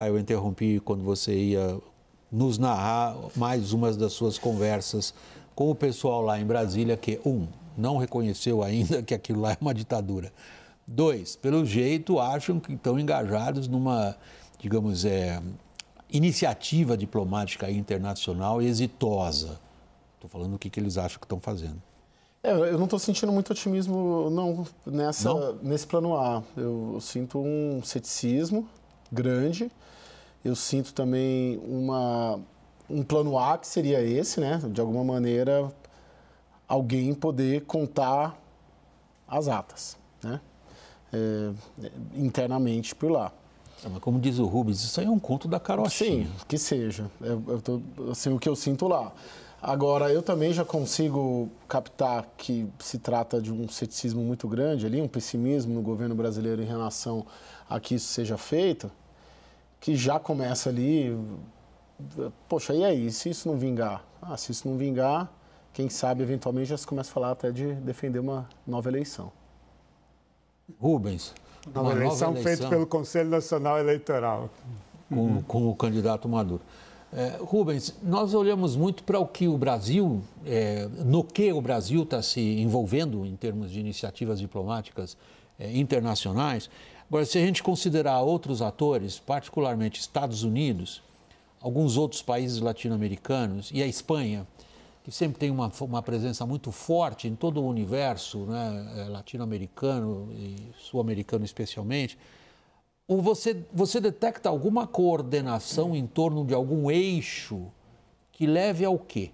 Eu interrompi quando você ia nos narrar mais umas das suas conversas com o pessoal lá em Brasília, que, um, não reconheceu ainda que aquilo lá é uma ditadura. Dois, pelo jeito, acham que estão engajados numa, digamos, é, iniciativa diplomática internacional exitosa. Estou falando o que, que eles acham que estão fazendo. É, eu não estou sentindo muito otimismo, não, nessa, não? nesse plano A. eu sinto um ceticismo grande. Eu sinto também uma, um plano A que seria esse, né? De alguma maneira, alguém poder contar as atas, né? É, internamente por lá. É, mas como diz o Rubens, isso aí é um conto da carochinha. Sim, que seja. Eu, é, eu tô, assim, o que eu sinto lá. Agora, eu também já consigo captar que se trata de um ceticismo muito grande ali, um pessimismo no governo brasileiro em relação a que isso seja feito, que já começa ali. Poxa, e aí? Se isso não vingar? Ah, se isso não vingar, quem sabe eventualmente já se começa a falar até de defender uma nova eleição. Rubens. Uma, uma eleição, nova eleição feita pelo Conselho Nacional Eleitoral. Com, com o candidato Maduro. É, Rubens, nós olhamos muito para o que o Brasil, é, no que o Brasil está se envolvendo em termos de iniciativas diplomáticas é, internacionais. Agora, se a gente considerar outros atores, particularmente Estados Unidos, alguns outros países latino-americanos e a Espanha, que sempre tem uma, uma presença muito forte em todo o universo né, é, latino-americano e sul-americano especialmente, ou você, você detecta alguma coordenação em torno de algum eixo que leve ao quê?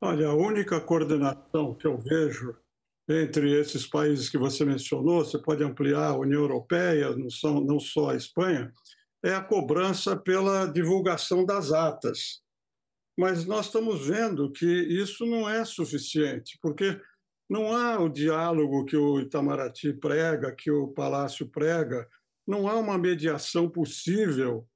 Olha, a única coordenação que eu vejo entre esses países que você mencionou, você pode ampliar a União Europeia, não, são, não só a Espanha, é a cobrança pela divulgação das atas. Mas nós estamos vendo que isso não é suficiente, porque não há o diálogo que o Itamaraty prega, que o Palácio prega, não há uma mediação possível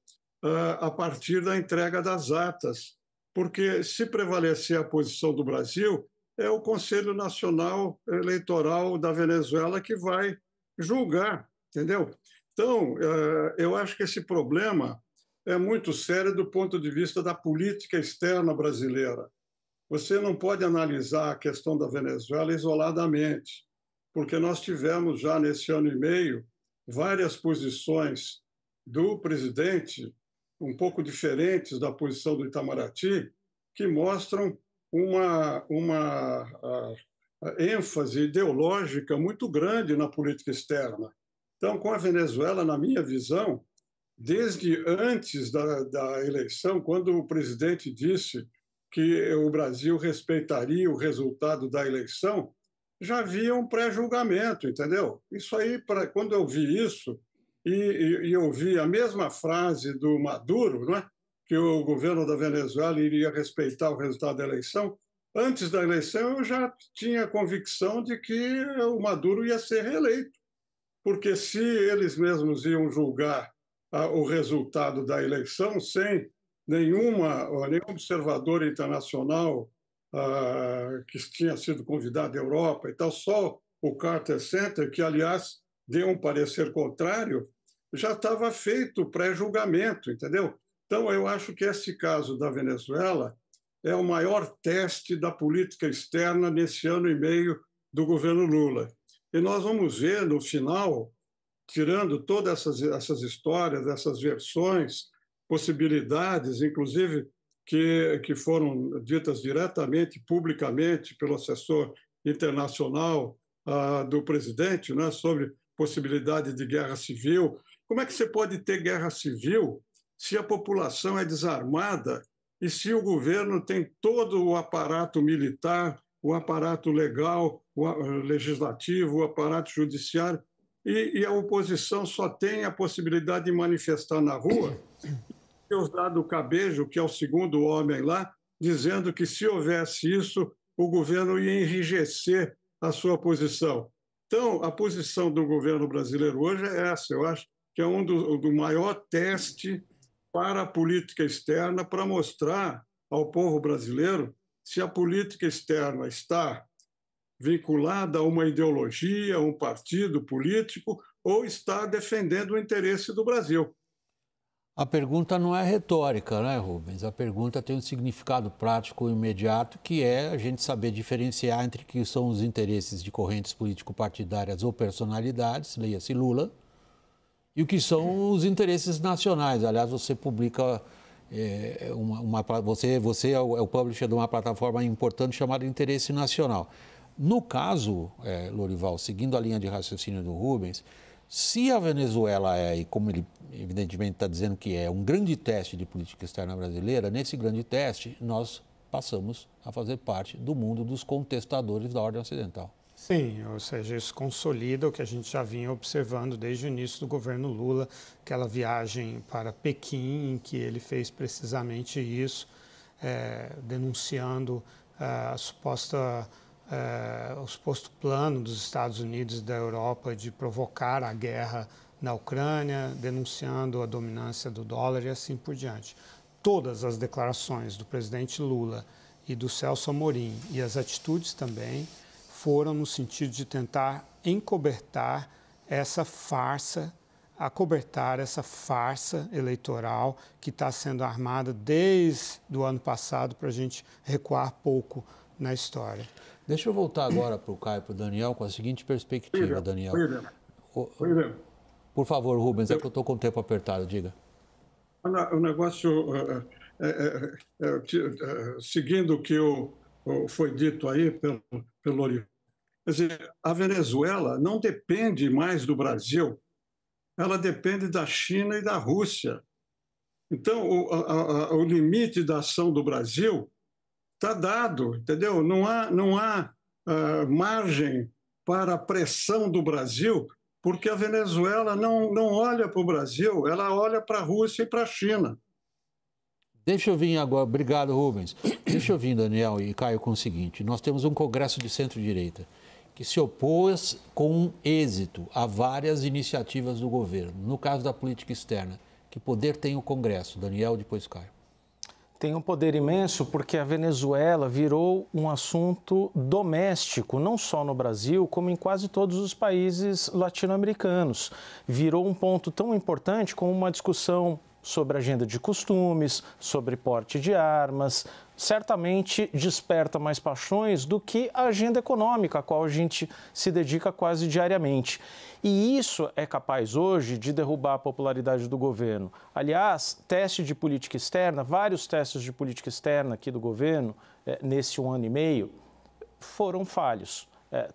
uh, a partir da entrega das atas, porque se prevalecer a posição do Brasil, é o Conselho Nacional Eleitoral da Venezuela que vai julgar, entendeu? Então, uh, eu acho que esse problema é muito sério do ponto de vista da política externa brasileira. Você não pode analisar a questão da Venezuela isoladamente, porque nós tivemos já nesse ano e meio várias posições do presidente, um pouco diferentes da posição do Itamaraty, que mostram uma, uma a, a ênfase ideológica muito grande na política externa. Então, com a Venezuela, na minha visão, desde antes da, da eleição, quando o presidente disse que o Brasil respeitaria o resultado da eleição, já havia um pré-julgamento, entendeu? Isso aí, pra, quando eu vi isso, e, e, e eu vi a mesma frase do Maduro, não é? que o governo da Venezuela iria respeitar o resultado da eleição, antes da eleição eu já tinha convicção de que o Maduro ia ser reeleito, porque se eles mesmos iam julgar ah, o resultado da eleição sem nenhuma, nenhum observador internacional ah, que tinha sido convidado à Europa e tal, só o Carter Center, que, aliás, deu um parecer contrário, já estava feito o pré-julgamento, entendeu? Então, eu acho que esse caso da Venezuela é o maior teste da política externa nesse ano e meio do governo Lula. E nós vamos ver no final, tirando todas essas, essas histórias, essas versões, possibilidades, inclusive que, que foram ditas diretamente, publicamente, pelo assessor internacional ah, do presidente, né, sobre possibilidade de guerra civil. Como é que você pode ter guerra civil se a população é desarmada e se o governo tem todo o aparato militar, o aparato legal, o ah, legislativo, o aparato judiciário, e, e a oposição só tem a possibilidade de manifestar na rua ter usado o Cabejo, que é o segundo homem lá, dizendo que se houvesse isso, o governo ia enrijecer a sua posição. Então, a posição do governo brasileiro hoje é essa, eu acho que é um do, do maior teste para a política externa para mostrar ao povo brasileiro se a política externa está vinculada a uma ideologia, a um partido político ou está defendendo o interesse do Brasil. A pergunta não é retórica, né, Rubens? A pergunta tem um significado prático imediato, que é a gente saber diferenciar entre que são os interesses de correntes político-partidárias ou personalidades, leia-se Lula, e o que são os interesses nacionais. Aliás, você publica é, uma, uma, você, você é o, é o publisher de uma plataforma importante chamada Interesse Nacional. No caso, é, Lorival, seguindo a linha de raciocínio do Rubens, se a Venezuela é, e como ele evidentemente está dizendo que é, um grande teste de política externa brasileira, nesse grande teste nós passamos a fazer parte do mundo dos contestadores da ordem ocidental. Sim, ou seja, isso consolida o que a gente já vinha observando desde o início do governo Lula, aquela viagem para Pequim, em que ele fez precisamente isso, é, denunciando eh, a suposta é, o suposto plano dos Estados Unidos e da Europa de provocar a guerra na Ucrânia, denunciando a dominância do dólar e assim por diante. Todas as declarações do presidente Lula e do Celso Amorim e as atitudes também foram no sentido de tentar encobertar essa farsa, acobertar essa farsa eleitoral que está sendo armada desde o ano passado para a gente recuar pouco na história. Deixa eu voltar agora para o Caio e para o Daniel com a seguinte perspectiva, é, Daniel. É. É. Por favor, Rubens, é que eu estou com o tempo apertado, diga. O negócio, é, é, é, seguindo o que eu, foi dito aí pelo, pelo quer dizer, a Venezuela não depende mais do Brasil, ela depende da China e da Rússia. Então, o, a, a, o limite da ação do Brasil Está dado, entendeu? Não há, não há uh, margem para a pressão do Brasil, porque a Venezuela não, não olha para o Brasil, ela olha para a Rússia e para a China. Deixa eu vir agora, obrigado Rubens. Deixa eu vir, Daniel e Caio, com o seguinte: nós temos um congresso de centro-direita que se opôs com êxito a várias iniciativas do governo, no caso da política externa. Que poder tem o congresso? Daniel, depois Caio tem um poder imenso porque a Venezuela virou um assunto doméstico, não só no Brasil, como em quase todos os países latino-americanos. Virou um ponto tão importante como uma discussão sobre agenda de costumes, sobre porte de armas, certamente desperta mais paixões do que a agenda econômica, a qual a gente se dedica quase diariamente. E isso é capaz hoje de derrubar a popularidade do governo. Aliás, teste de política externa, vários testes de política externa aqui do governo, eh, nesse um ano e meio, foram falhos. Eh,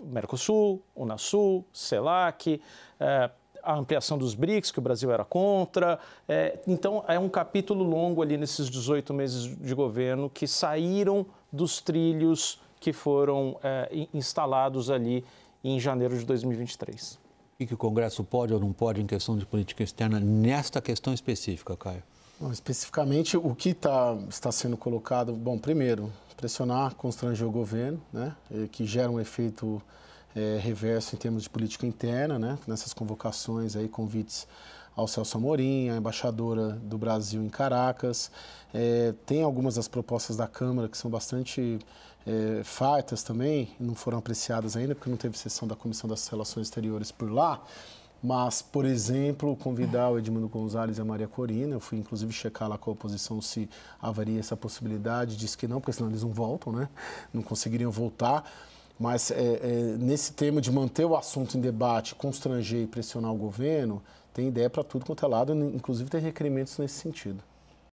Mercosul, Unasul, CELAC, eh, a ampliação dos BRICS, que o Brasil era contra. É, então, é um capítulo longo ali nesses 18 meses de governo que saíram dos trilhos que foram é, instalados ali em janeiro de 2023. E que o Congresso pode ou não pode em questão de política externa nesta questão específica, Caio? Bom, especificamente, o que tá, está sendo colocado? Bom, primeiro, pressionar, constranger o governo, né, que gera um efeito é, reverso em termos de política interna, né? nessas convocações, aí, convites ao Celso Amorim, a embaixadora do Brasil em Caracas. É, tem algumas das propostas da Câmara que são bastante é, fartas também, não foram apreciadas ainda, porque não teve sessão da Comissão das Relações Exteriores por lá. Mas, por exemplo, convidar o Edmundo Gonzalez e a Maria Corina, eu fui inclusive checar lá com a oposição se avaria essa possibilidade, disse que não, porque senão eles não voltam, né? Não conseguiriam voltar. Mas é, é, nesse tema de manter o assunto em debate, constranger e pressionar o governo, tem ideia para tudo quanto é lado, inclusive tem requerimentos nesse sentido.